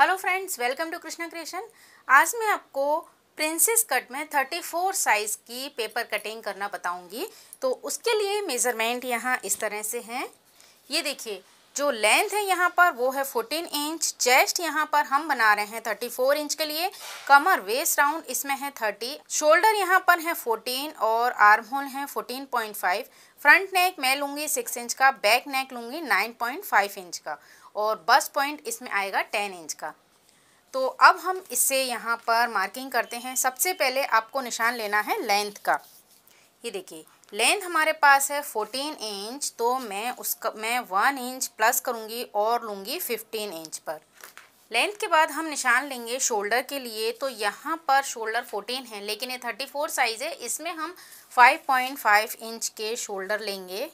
hello friends welcome to Krishna creation आज मैं आपको प्रिंसेस कट में 34 साइज़ की पेपर कटिंग करना बताऊंगी तो उसके लिए मेज़रमेंट यहाँ इस तरह से हैं ये देखिए जो लेंथ है यहाँ पर वो है 14 इंच चेस्ट यहाँ पर हम बना रहे हैं 34 इंच के लिए कमर वेस्ट राउंड इसमें है 30 शोल्डर यहाँ पर है 14 और आर्म होल है 14.5 फ्रंट नेक मैं लूँगी 6 इंच का बैक नेक लूँगी 9.5 इंच का और बस पॉइंट इसमें आएगा टेन इंच का तो अब हम इससे यहाँ पर मार्किंग करते हैं सबसे पहले आपको निशान लेना है लेंथ का ये देखिए लेंथ हमारे पास है फोर्टीन इंच तो मैं उसका मैं वन इंच प्लस करूँगी और लूँगी फिफ्टीन इंच पर लेंथ के बाद हम निशान लेंगे शोल्डर के लिए तो यहाँ पर शोल्डर फोर्टीन है लेकिन ये थर्टी फोर साइज़ है इसमें हम फाइव पॉइंट फाइव इंच के शोल्डर लेंगे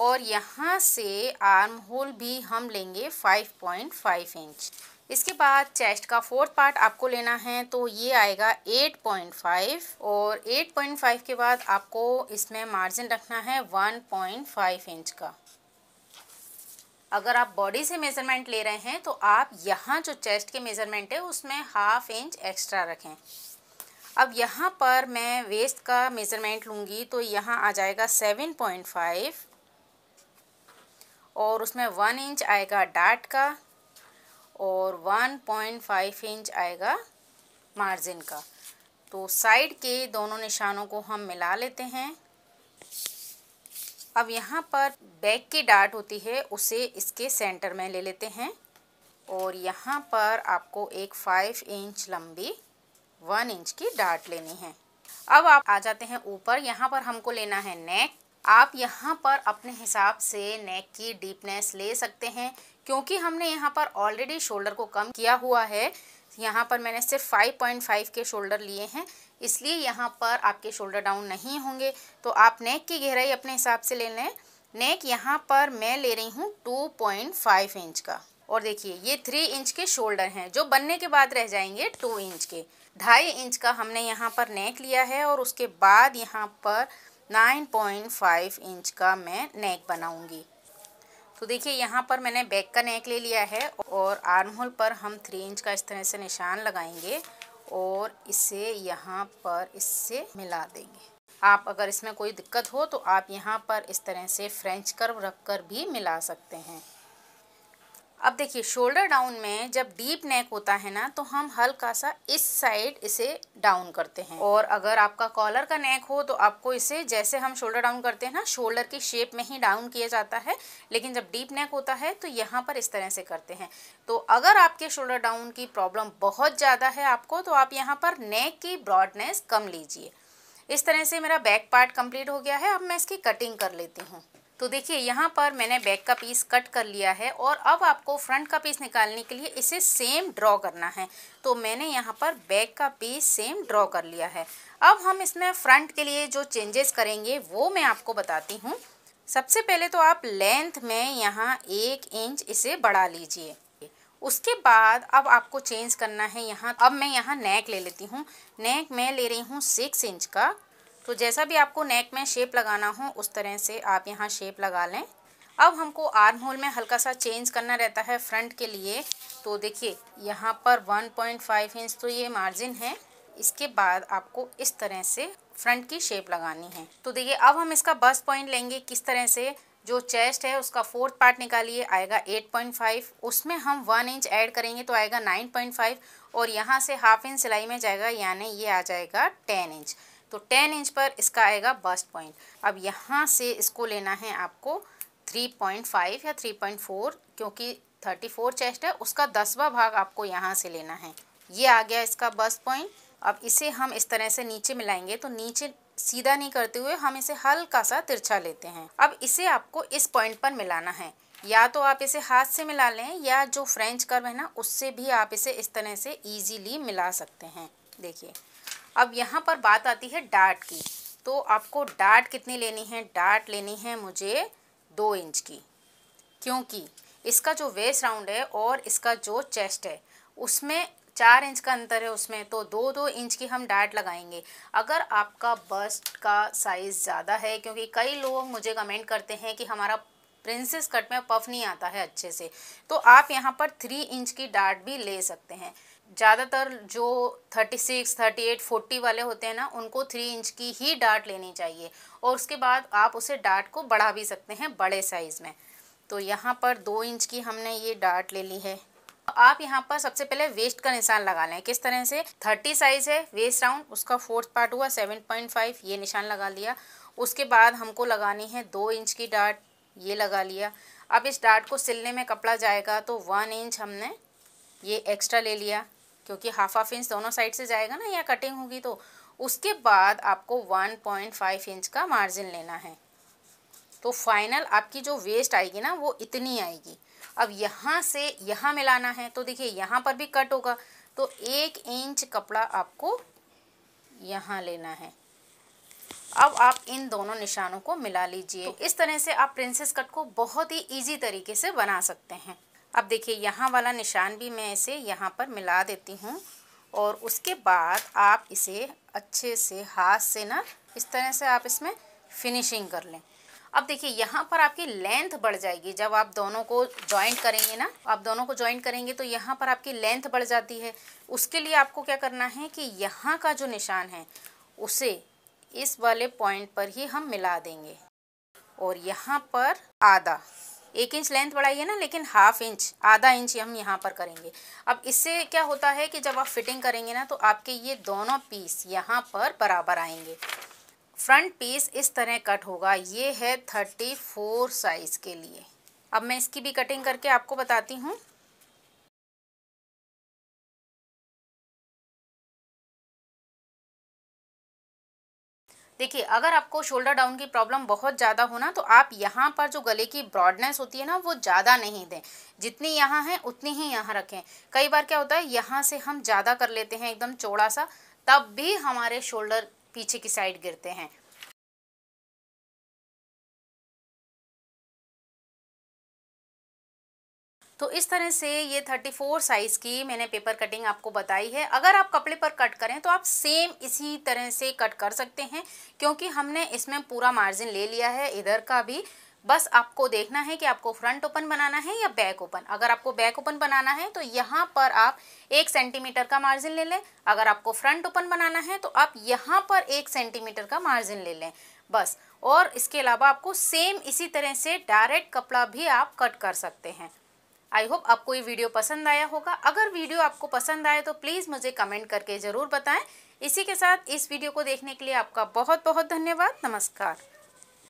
और यहाँ से आर्म होल भी हम लेंगे 5.5 इंच इसके बाद चेस्ट का फोर्थ पार्ट आपको लेना है तो ये आएगा 8.5 और 8.5 के बाद आपको इसमें मार्जिन रखना है 1.5 इंच का अगर आप बॉडी से मेज़रमेंट ले रहे हैं तो आप यहाँ जो चेस्ट के मेज़रमेंट है उसमें हाफ इंच एक्स्ट्रा रखें अब यहाँ पर मैं वेस्ट का मेज़रमेंट लूँगी तो यहाँ आ जाएगा 7.5 और उसमें वन इंच आएगा डाट का और वन पॉइंट फाइव इंच आएगा मार्जिन का तो साइड के दोनों निशानों को हम मिला लेते हैं अब यहाँ पर बैक की डाट होती है उसे इसके सेंटर में ले लेते हैं और यहाँ पर आपको एक फाइव इंच लंबी वन इंच की डाट लेनी है अब आप आ जाते हैं ऊपर यहाँ पर हमको लेना है नेक आप यहाँ पर अपने हिसाब से नेक की डीपनेस ले सकते हैं क्योंकि हमने यहाँ पर ऑलरेडी शोल्डर को कम किया हुआ है यहाँ पर मैंने सिर्फ 5.5 के शोल्डर लिए हैं इसलिए यहाँ पर आपके शोल्डर डाउन नहीं होंगे तो आप नेक की गहराई अपने हिसाब से ले लें नेक यहाँ पर मैं ले रही हूँ 2.5 इंच का और देखिए ये थ्री इंच के शोल्डर हैं जो बनने के बाद रह जाएंगे टू इंच के ढाई इंच का हमने यहाँ पर नेक लिया है और उसके बाद यहाँ पर 9.5 इंच का मैं नेक बनाऊंगी तो देखिए यहाँ पर मैंने बैक का नेक ले लिया है और आर्म होल पर हम थ्री इंच का इस तरह से निशान लगाएंगे और इसे यहाँ पर इससे मिला देंगे आप अगर इसमें कोई दिक्कत हो तो आप यहाँ पर इस तरह से फ्रेंच कर्व रख कर भी मिला सकते हैं अब देखिए शोल्डर डाउन में जब डीप नेक होता है ना तो हम हल्का सा इस साइड इसे डाउन करते हैं और अगर आपका कॉलर का नेक हो तो आपको इसे जैसे हम शोल्डर डाउन करते हैं ना शोल्डर की शेप में ही डाउन किया जाता है लेकिन जब डीप नेक होता है तो यहाँ पर इस तरह से करते हैं तो अगर आपके शोल्डर डाउन की प्रॉब्लम बहुत ज़्यादा है आपको तो आप यहाँ पर नेक की ब्रॉडनेस कम लीजिए इस तरह से मेरा बैक पार्ट कंप्लीट हो गया है अब मैं इसकी कटिंग कर लेती हूँ तो देखिए यहाँ पर मैंने बैक का पीस कट कर लिया है और अब आपको फ्रंट का पीस निकालने के लिए इसे सेम ड्रॉ करना है तो मैंने यहाँ पर बैक का पीस सेम ड्रॉ कर लिया है अब हम इसमें फ्रंट के लिए जो चेंजेस करेंगे वो मैं आपको बताती हूँ सबसे पहले तो आप लेंथ में यहाँ एक इंच इसे बढ़ा लीजिए उसके बाद अब आपको चेंज करना है यहाँ अब मैं यहाँ नेक ले लेती हूँ नेक मैं ले रही हूँ सिक्स इंच का तो जैसा भी आपको नेक में शेप लगाना हो उस तरह से आप यहाँ शेप लगा लें अब हमको आर्म होल में हल्का सा चेंज करना रहता है फ्रंट के लिए तो देखिए यहाँ पर 1.5 इंच तो ये मार्जिन है इसके बाद आपको इस तरह से फ्रंट की शेप लगानी है तो देखिए अब हम इसका बस पॉइंट लेंगे किस तरह से जो चेस्ट है उसका फोर्थ पार्ट निकालिए आएगा 8.5 उसमें हम वन इंच ऐड करेंगे तो आएगा 9.5 और यहाँ से हाफ इंच सिलाई में जाएगा यानी ये आ जाएगा 10 इंच तो टेन इंच पर इसका आएगा बस्ट पॉइंट अब यहाँ से इसको लेना है आपको थ्री पॉइंट फाइव या थ्री पॉइंट फोर क्योंकि थर्टी फोर चेस्ट है उसका दसवा भाग आपको यहाँ से लेना है ये आ गया इसका बस्ट पॉइंट अब इसे हम इस तरह से नीचे मिलाएंगे तो नीचे सीधा नहीं करते हुए हम इसे हल्का सा तिरछा लेते हैं अब इसे आपको इस पॉइंट पर मिलाना है या तो आप इसे हाथ से मिला लें या जो फ्रेंच कर्व है ना उससे भी आप इसे इस तरह से ईजीली मिला सकते हैं देखिए अब यहाँ पर बात आती है डाट की तो आपको डाट कितनी लेनी है डाट लेनी है मुझे दो इंच की क्योंकि इसका जो वेस्ट राउंड है और इसका जो चेस्ट है उसमें चार इंच का अंतर है उसमें तो दो दो इंच की हम डाट लगाएंगे अगर आपका बस्ट का साइज़ ज़्यादा है क्योंकि कई लोग मुझे कमेंट करते हैं कि हमारा प्रिंसेस कट में पफ नहीं आता है अच्छे से तो आप यहाँ पर थ्री इंच की डाट भी ले सकते हैं ज़्यादातर जो 36, 38, 40 वाले होते हैं ना उनको थ्री इंच की ही डार्ट लेनी चाहिए और उसके बाद आप उसे डार्ट को बढ़ा भी सकते हैं बड़े साइज़ में तो यहाँ पर दो इंच की हमने ये डार्ट ले ली है आप यहाँ पर सबसे पहले वेस्ट का निशान लगा लें किस तरह से 30 साइज़ है वेस्ट राउंड उसका फोर्थ पार्ट हुआ फाइव ये निशान लगा लिया उसके बाद हमको लगानी है दो इंच की डाट ये लगा लिया अब इस डार्ट को सिलने में कपड़ा जाएगा तो वन इंच हमने ये एक्स्ट्रा ले लिया क्योंकि हाफ हाफ इंच दोनों साइड से जाएगा ना या कटिंग होगी तो उसके बाद आपको 1.5 इंच का मार्जिन लेना है तो फाइनल आपकी जो वेस्ट आएगी ना वो इतनी आएगी अब यहाँ से यहाँ मिलाना है तो देखिए यहाँ पर भी कट होगा तो एक इंच कपड़ा आपको यहाँ लेना है अब आप इन दोनों निशानों को मिला लीजिए तो इस तरह से आप प्रिंसेस कट को बहुत ही इजी तरीके से बना सकते हैं अब देखिए यहाँ वाला निशान भी मैं इसे यहाँ पर मिला देती हूँ और उसके बाद आप इसे अच्छे से हाथ से ना इस तरह से आप इसमें फिनिशिंग कर लें अब देखिए यहाँ पर आपकी लेंथ बढ़ जाएगी जब आप दोनों को जॉइंट करेंगे ना आप दोनों को जॉइंट करेंगे तो यहाँ पर आपकी लेंथ बढ़ जाती है उसके लिए आपको क्या करना है कि यहाँ का जो निशान है उसे इस वाले पॉइंट पर ही हम मिला देंगे और यहाँ पर आधा एक इंच लेंथ बढ़ाइए ना लेकिन हाफ इंच आधा इंच हम यहाँ पर करेंगे अब इससे क्या होता है कि जब आप फिटिंग करेंगे ना तो आपके ये दोनों पीस यहाँ पर बराबर आएंगे फ्रंट पीस इस तरह कट होगा ये है थर्टी फोर साइज़ के लिए अब मैं इसकी भी कटिंग करके आपको बताती हूँ देखिए अगर आपको शोल्डर डाउन की प्रॉब्लम बहुत ज़्यादा हो ना तो आप यहाँ पर जो गले की ब्रॉडनेस होती है ना वो ज़्यादा नहीं दें जितनी यहाँ है उतनी ही यहाँ रखें कई बार क्या होता है यहाँ से हम ज़्यादा कर लेते हैं एकदम चौड़ा सा तब भी हमारे शोल्डर पीछे की साइड गिरते हैं तो इस तरह से ये 34 साइज़ की मैंने पेपर कटिंग आपको बताई है अगर आप कपड़े पर कट करें तो आप सेम इसी तरह से कट कर सकते हैं क्योंकि हमने इसमें पूरा मार्जिन ले लिया है इधर का भी बस आपको देखना है कि आपको फ्रंट ओपन बनाना है या बैक ओपन अगर आपको बैक ओपन बनाना है तो यहाँ पर आप एक सेंटीमीटर का मार्जिन ले लें अगर आपको फ्रंट ओपन बनाना है तो आप यहाँ पर एक सेंटीमीटर का मार्जिन ले लें बस और इसके अलावा आपको सेम इसी तरह से डायरेक्ट कपड़ा भी आप कट कर सकते हैं आई होप आपको ये वीडियो पसंद आया होगा अगर वीडियो आपको पसंद आए तो प्लीज़ मुझे कमेंट करके ज़रूर बताएं इसी के साथ इस वीडियो को देखने के लिए आपका बहुत बहुत धन्यवाद नमस्कार